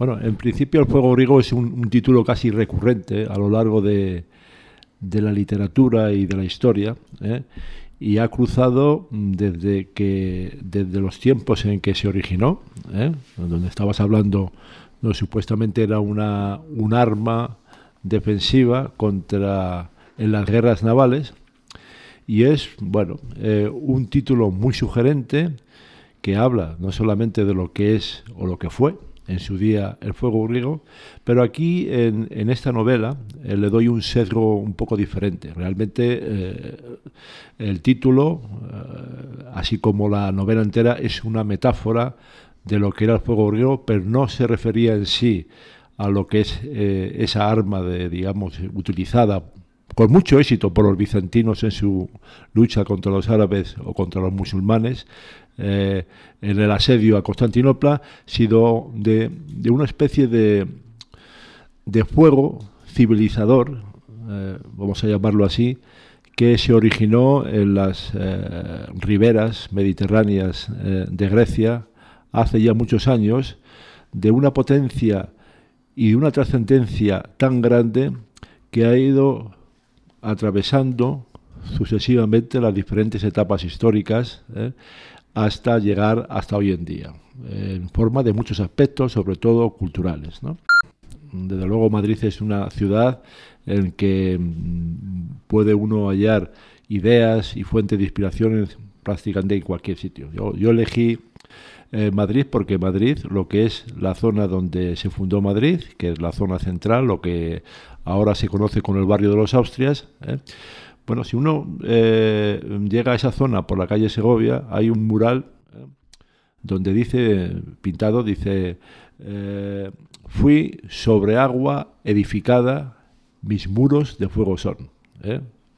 Bueno, en principio el fuego griego es un, título casi recurrente eh, a lo largo de, de, la literatura y de la historia, eh, y ha cruzado desde, desde los tiempos en que se originó, eh, donde estabas hablando, no, supuestamente era un arma defensiva contra en las guerras navales, y es, bueno, un título muy sugerente que habla no solamente de lo que es o lo que fue, en su día el fuego griego, pero aquí en, esta novela eh, le doy un sesgo un poco diferente. Realmente eh, el título, eh, así como la novela entera, es una metáfora de lo que era el fuego griego, pero no se refería en sí a lo que es esa arma de, digamos, utilizada con mucho éxito por los bizantinos en su lucha contra los árabes o contra los musulmanes, eh, en el asedio a Constantinopla, sido de, una especie de, de fuego civilizador, eh, vamos a llamarlo así, que se originó en las eh, riberas mediterráneas de Grecia hace ya muchos años, de una potencia y de una trascendencia tan grande que ha ido atravesando sucesivamente las diferentes etapas históricas ¿eh? hasta llegar hasta hoy en día, en forma de muchos aspectos, sobre todo culturales. Desde luego Madrid es una ciudad en que mm, puede uno hallar ideas y fuentes de inspiración prácticamente en cualquier sitio. Yo, yo elegí eh, Madrid, porque Madrid, lo que es la zona donde se fundó Madrid, que es la zona central, lo que ahora se conoce con el barrio de los Austrias, ¿eh? bueno, si uno eh, llega a esa zona por la calle Segovia, hay un mural donde dice, pintado, dice, fui sobre agua edificada, mis muros de fuego son.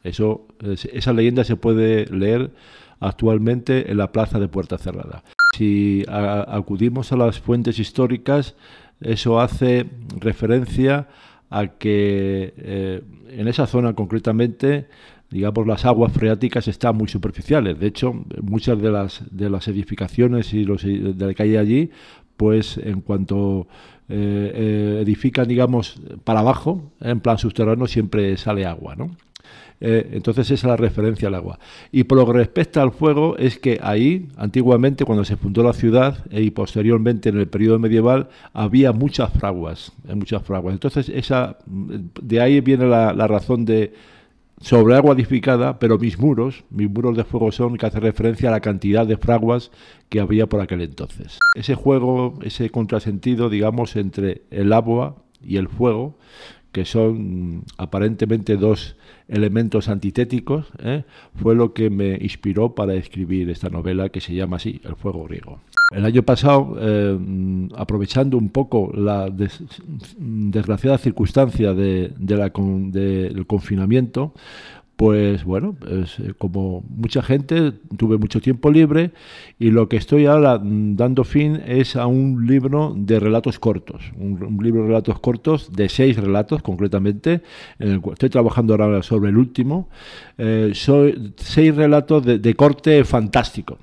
Eso, esa leyenda se puede leer actualmente en la plaza de Puerta Cerrada. Si acudimos a las fuentes históricas, eso hace referencia a que eh, en esa zona concretamente, digamos, las aguas freáticas están muy superficiales. De hecho, muchas de las, de las edificaciones y los, de que hay allí, pues en cuanto eh, eh, edifican, digamos, para abajo, en plan subterráneo, siempre sale agua, ¿no? Eh, entonces esa es la referencia al agua. Y por lo que respecta al fuego, es que ahí, antiguamente, cuando se fundó la ciudad eh, y posteriormente en el periodo medieval, había muchas fraguas, eh, muchas fraguas. Entonces esa, mm, de ahí viene la, razón de sobre agua edificada, pero mis muros, mis muros de fuego son que hace referencia a la cantidad de fraguas que había por aquel entonces. Ese juego, ese contrasentido, digamos, entre el agua y el fuego, que son mm, aparentemente dos elementos antitéticos, ¿eh? fue lo que me inspiró para escribir esta novela que se llama así, El fuego griego. El año pasado, eh, mm, aprovechando un poco la mm, desgraciada circunstancia de, de la del confinamiento, pues bueno, eh, como mucha gente, tuve mucho tiempo libre y lo que estoy ahora dando fin es a un libro de relatos cortos, un, libro de relatos cortos de seis relatos concretamente, estoy trabajando ahora sobre el último, eh, soy, seis relatos de corte fantástico.